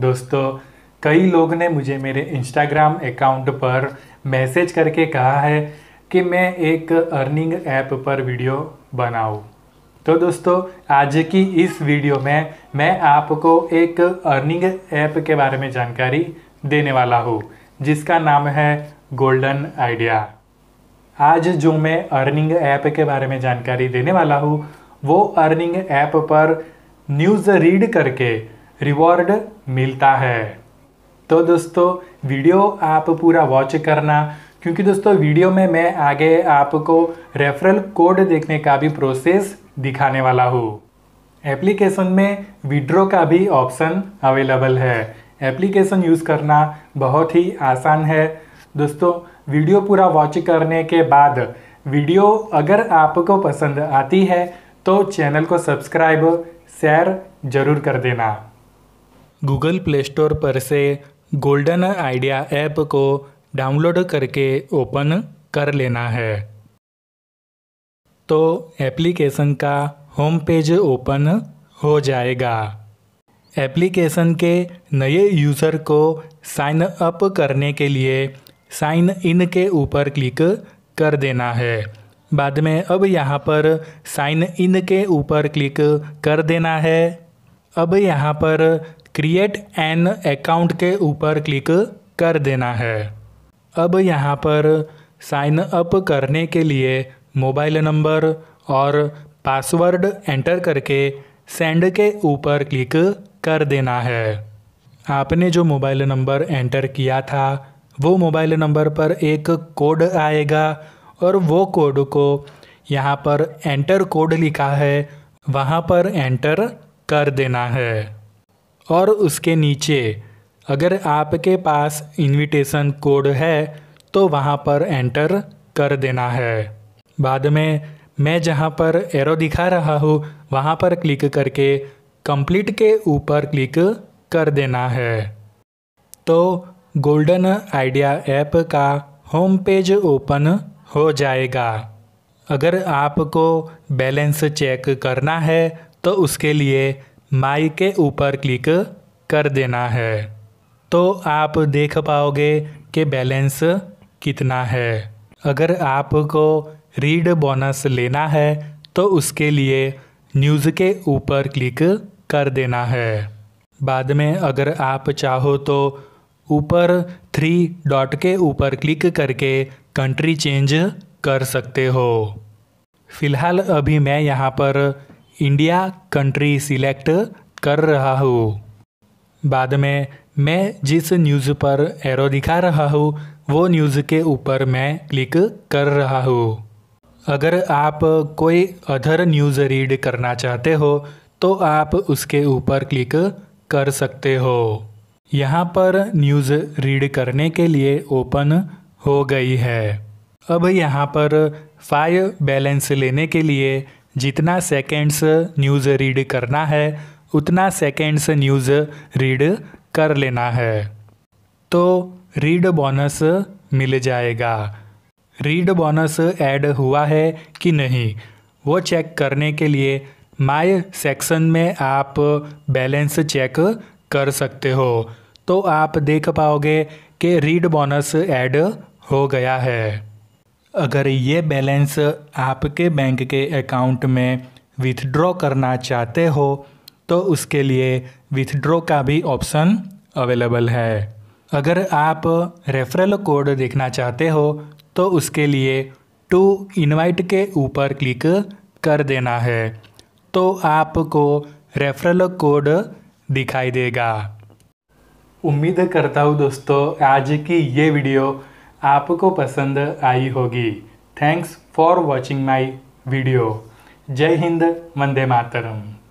दोस्तों कई लोग ने मुझे मेरे इंस्टाग्राम अकाउंट पर मैसेज करके कहा है कि मैं एक अर्निंग ऐप पर वीडियो बनाऊँ तो दोस्तों आज की इस वीडियो में मैं आपको एक अर्निंग ऐप के बारे में जानकारी देने वाला हूँ जिसका नाम है गोल्डन आइडिया आज जो मैं अर्निंग ऐप के बारे में जानकारी देने वाला हूँ वो अर्निंग ऐप पर न्यूज़ रीड करके रिवॉर्ड मिलता है तो दोस्तों वीडियो आप पूरा वॉच करना क्योंकि दोस्तों वीडियो में मैं आगे आपको रेफरल कोड देखने का भी प्रोसेस दिखाने वाला हूँ एप्लीकेशन में विड्रो का भी ऑप्शन अवेलेबल है एप्लीकेशन यूज़ करना बहुत ही आसान है दोस्तों वीडियो पूरा वॉच करने के बाद वीडियो अगर आपको पसंद आती है तो चैनल को सब्सक्राइब शेयर ज़रूर कर देना गूगल प्ले स्टोर पर से गोल्डन आइडिया ऐप को डाउनलोड करके ओपन कर लेना है तो एप्लीकेशन का होम पेज ओपन हो जाएगा एप्लीकेशन के नए यूज़र को साइन अप करने के लिए साइन इन के ऊपर क्लिक कर देना है बाद में अब यहाँ पर साइन इन के ऊपर क्लिक कर देना है अब यहाँ पर क्रिएट एन अकाउंट के ऊपर क्लिक कर देना है अब यहाँ पर साइन अप करने के लिए मोबाइल नंबर और पासवर्ड एंटर करके सेंड के ऊपर क्लिक कर देना है आपने जो मोबाइल नंबर एंटर किया था वो मोबाइल नंबर पर एक कोड आएगा और वो कोड को यहाँ पर एंटर कोड लिखा है वहाँ पर एंटर कर देना है और उसके नीचे अगर आपके पास इनविटेशन कोड है तो वहाँ पर एंटर कर देना है बाद में मैं जहाँ पर एरो दिखा रहा हूँ वहाँ पर क्लिक करके कंप्लीट के ऊपर क्लिक कर देना है तो गोल्डन आइडिया ऐप का होम पेज ओपन हो जाएगा अगर आपको बैलेंस चेक करना है तो उसके लिए माई के ऊपर क्लिक कर देना है तो आप देख पाओगे कि बैलेंस कितना है अगर आपको रीड बोनस लेना है तो उसके लिए न्यूज़ के ऊपर क्लिक कर देना है बाद में अगर आप चाहो तो ऊपर थ्री डॉट के ऊपर क्लिक करके कंट्री चेंज कर सकते हो फिलहाल अभी मैं यहाँ पर इंडिया कंट्री सिलेक्ट कर रहा हूँ बाद में मैं जिस न्यूज़ पर एरो दिखा रहा हूँ वो न्यूज़ के ऊपर मैं क्लिक कर रहा हूँ अगर आप कोई अदर न्यूज़ रीड करना चाहते हो तो आप उसके ऊपर क्लिक कर सकते हो यहाँ पर न्यूज़ रीड करने के लिए ओपन हो गई है अब यहाँ पर फाइव बैलेंस लेने के लिए जितना सेकेंड्स न्यूज़ रीड करना है उतना सेकेंड्स न्यूज़ रीड कर लेना है तो रीड बोनस मिल जाएगा रीड बोनस ऐड हुआ है कि नहीं वो चेक करने के लिए माय सेक्शन में आप बैलेंस चेक कर सकते हो तो आप देख पाओगे कि रीड बोनस ऐड हो गया है अगर ये बैलेंस आपके बैंक के अकाउंट में विथड्रॉ करना चाहते हो तो उसके लिए विथड्रॉ का भी ऑप्शन अवेलेबल है अगर आप रेफरल कोड देखना चाहते हो तो उसके लिए टू इनवाइट के ऊपर क्लिक कर देना है तो आपको रेफरल कोड दिखाई देगा उम्मीद करता हूँ दोस्तों आज की ये वीडियो आपको पसंद आई होगी thanks for watching my video जय हिंद वंदे मातरम